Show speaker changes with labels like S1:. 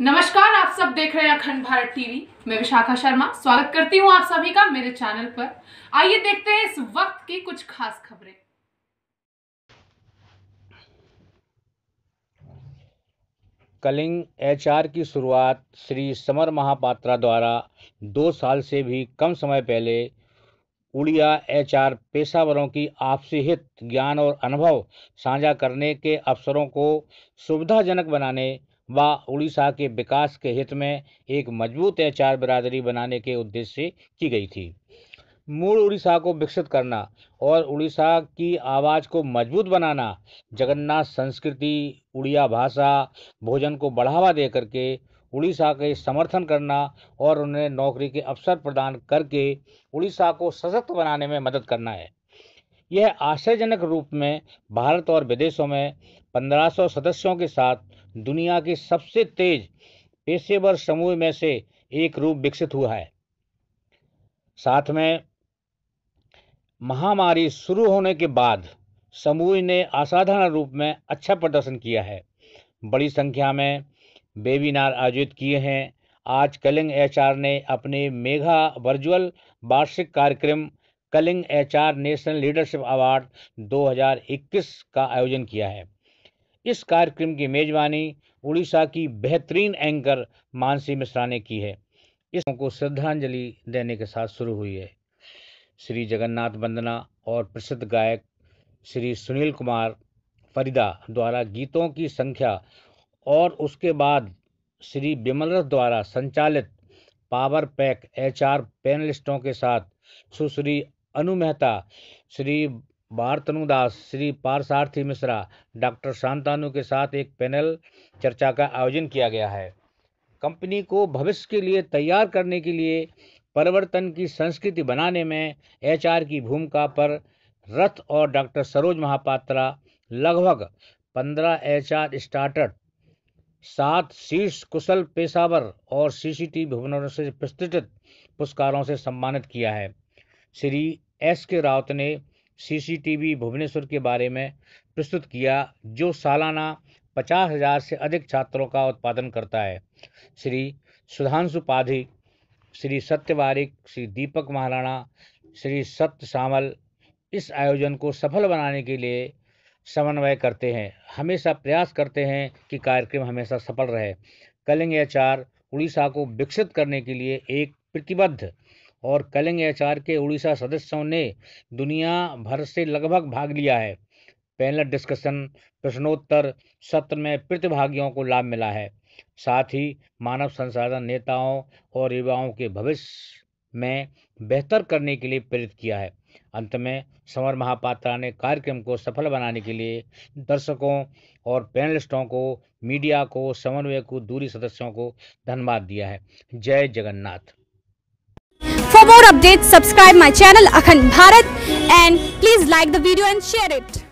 S1: नमस्कार आप सब देख रहे हैं अखंड भारत टीवी मैं विशाखा शर्मा स्वागत करती हूं आप सभी का मेरे चैनल पर आइए देखते हैं इस वक्त की कुछ खास खबरें कलिंग एचआर की शुरुआत श्री समर महापात्रा द्वारा दो साल से भी कम समय पहले उड़िया एचआर पेशावरों की आपसी हित ज्ञान और अनुभव साझा करने के अवसरों को सुविधाजनक बनाने व उड़ीसा के विकास के हित में एक मजबूत एचआर बिरादरी बनाने के उद्देश्य से की गई थी मूल उड़ीसा को विकसित करना और उड़ीसा की आवाज़ को मजबूत बनाना जगन्नाथ संस्कृति उड़िया भाषा भोजन को बढ़ावा दे करके उड़ीसा के समर्थन करना और उन्हें नौकरी के अवसर प्रदान करके उड़ीसा को सशक्त बनाने में मदद करना है यह आश्चर्यजनक रूप में भारत और विदेशों में 1500 सदस्यों के साथ दुनिया के सबसे तेज पेशेवर समूह में से एक रूप विकसित हुआ है साथ में महामारी शुरू होने के बाद समूह ने असाधारण रूप में अच्छा प्रदर्शन किया है बड़ी संख्या में वेबिनार आयोजित किए हैं आज कलिंग एचआर ने अपने मेघा वर्चुअल वार्षिक कार्यक्रम Kalinga HR national leadership award 2021 का आयोजन किया है इस कार्यक्रम की मेजबानी उड़ीसा की बेहतरीन एंकर मानसी मिश्रा ने की है इसको श्रद्धांजलि देने के साथ शुरू हुई है श्री जगन्नाथ वंदना और प्रसिद्ध गायक श्री सुनील कुमार फरीदा द्वारा गीतों की संख्या और उसके बाद श्री बिमलरथ द्वारा संचालित पावर पैक एचआर पैनलिस्टों के साथ सुश्री अनु मेहता श्री भारतनु दास श्री पारसार्थी मिश्रा डॉक्टर शांतानु के साथ एक पैनल चर्चा का आयोजन किया गया है कंपनी को भविष्य के लिए तैयार करने के लिए परिवर्तन की संस्कृति बनाने में एचआर की भूमिका पर रथ और डॉक्टर सरोज महापात्रा लगभग पंद्रह एच आर स्टार्टअप सात शीर्ष कुशल पेशावर और सीसीटीवी भुवनों से प्रस्तुत पुरस्कारों से सम्मानित किया है श्री एस के रावत ने सीसीटीवी भुवनेश्वर के बारे में प्रस्तुत किया जो सालाना पचास हजार से अधिक छात्रों का उत्पादन करता है श्री सुधांशु पाधी श्री सत्य बारिक श्री दीपक महाराणा श्री सत्य सामल इस आयोजन को सफल बनाने के लिए समन्वय करते हैं हमेशा प्रयास करते हैं कि कार्यक्रम हमेशा सफल रहे कलिंग एच उड़ीसा को विकसित करने के लिए एक प्रतिबद्ध और कलिंग एचआर के उड़ीसा सदस्यों ने दुनिया भर से लगभग भाग लिया है पैनल डिस्कशन प्रश्नोत्तर सत्र में प्रतिभागियों को लाभ मिला है साथ ही मानव संसाधन नेताओं और युवाओं के भविष्य में बेहतर करने के लिए प्रेरित किया है अंत में समर महापात्रा ने कार्यक्रम को सफल बनाने के लिए दर्शकों और पैनलिस्टों को मीडिया को समन्वय को दूरी सदस्यों को धन्यवाद दिया है जय Jagannath more updates, subscribe my channel Akhand Bharat and please like the video and share it.